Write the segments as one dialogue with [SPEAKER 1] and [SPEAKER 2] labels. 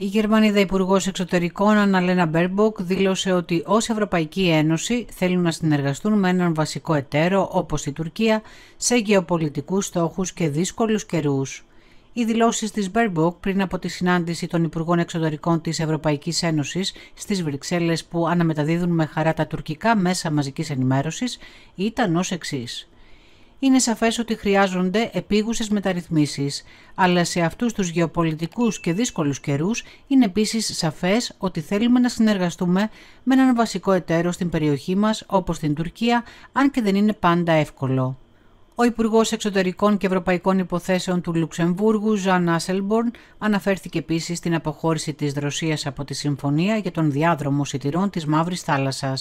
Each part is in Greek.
[SPEAKER 1] Η Γερμανίδα Υπουργός Εξωτερικών Αναλένα Μπέρμποκ δήλωσε ότι ως Ευρωπαϊκή Ένωση θέλουν να συνεργαστούν με έναν βασικό εταίρο όπως η Τουρκία σε γεωπολιτικούς στόχους και δύσκολους καιρούς. Οι δηλώσεις της Μπέρμποκ πριν από τη συνάντηση των Υπουργών Εξωτερικών της Ευρωπαϊκής Ένωσης στις Βρυξέλλες που αναμεταδίδουν με χαρά τα τουρκικά μέσα μαζικής ενημέρωσης ήταν ως εξής είναι σαφές ότι χρειάζονται επίγουσες μεταρρυθμίσεις, αλλά σε αυτούς τους γεωπολιτικούς και δύσκολους καιρούς είναι επίσης σαφές ότι θέλουμε να συνεργαστούμε με έναν βασικό εταίρο στην περιοχή μας όπως την Τουρκία, αν και δεν είναι πάντα εύκολο. Ο Υπουργός Εξωτερικών και Ευρωπαϊκών Υποθέσεων του Λουξεμβούργου, Ζαν Άσελμπορν, αναφέρθηκε επίσης στην αποχώρηση της Ρωσίας από τη Συμφωνία για τον διάδρομο σιτηρών της Μαύρης Θάλασσας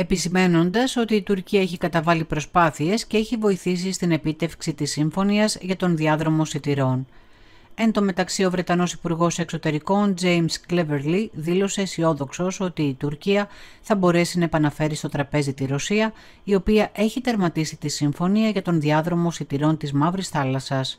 [SPEAKER 1] επισημένοντας ότι η Τουρκία έχει καταβάλει προσπάθειες και έχει βοηθήσει στην επίτευξη της σύμφωνιας για τον διάδρομο σιτηρών. Εν τω μεταξύ, ο Βρετανός υπουργός Εξωτερικών James Cleverly δήλωσε αισιόδοξος ότι η Τουρκία θα μπορέσει να επαναφέρει στο τραπέζι τη Ρωσία, η οποία έχει τερματίσει τη συμφωνία για τον διάδρομο σιτηρών της Μαύρης Θάλασσας.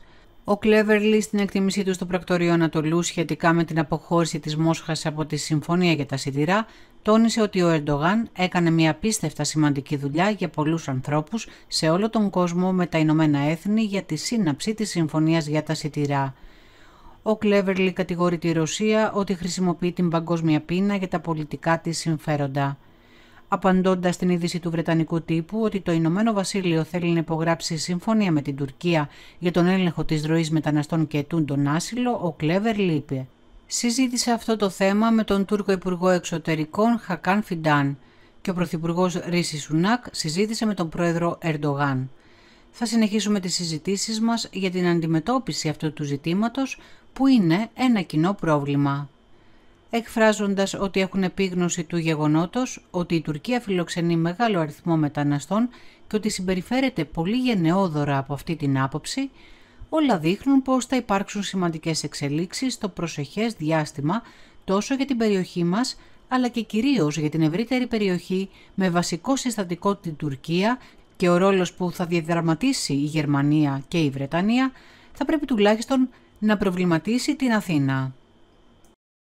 [SPEAKER 1] Ο Κλέβερλι στην εκτίμησή του στο πρακτορείο Ανατολού σχετικά με την αποχώρηση της Μόσχας από τη Συμφωνία για τα Σιτηρά τόνισε ότι ο Ερντογάν έκανε μια απίστευτα σημαντική δουλειά για πολλούς ανθρώπους σε όλο τον κόσμο με τα Ηνωμένα Έθνη για τη σύναψη της Συμφωνίας για τα Σιτηρά. Ο Κλέβερλι κατηγορεί τη Ρωσία ότι χρησιμοποιεί την παγκόσμια πείνα για τα πολιτικά της συμφέροντα απαντώντας την είδηση του Βρετανικού τύπου ότι το Ηνωμένο Βασίλειο θέλει να υπογράψει συμφωνία με την Τουρκία για τον έλεγχο της ροής μεταναστών και τον άσυλο, ο Κλέβερ λείπε. Συζήτησε αυτό το θέμα με τον Τούρκο Υπουργό Εξωτερικών Χακάν Φιντάν και ο Πρωθυπουργός Ρίση Σουνάκ συζήτησε με τον Πρόεδρο Ερντογάν. Θα συνεχίσουμε τις συζητήσεις μας για την αντιμετώπιση αυτού του ζητήματος που είναι ένα κοινό πρόβλημα εκφράζοντας ότι έχουν επίγνωση του γεγονότος ότι η Τουρκία φιλοξενεί μεγάλο αριθμό μεταναστών και ότι συμπεριφέρεται πολύ γενναιόδωρα από αυτή την άποψη, όλα δείχνουν πως θα υπάρξουν σημαντικές εξελίξεις στο προσεχές διάστημα τόσο για την περιοχή μας, αλλά και κυρίως για την ευρύτερη περιοχή με βασικό συστατικό την Τουρκία και ο ρόλος που θα διαδραματίσει η Γερμανία και η Βρετανία, θα πρέπει τουλάχιστον να προβληματίσει την Αθήνα.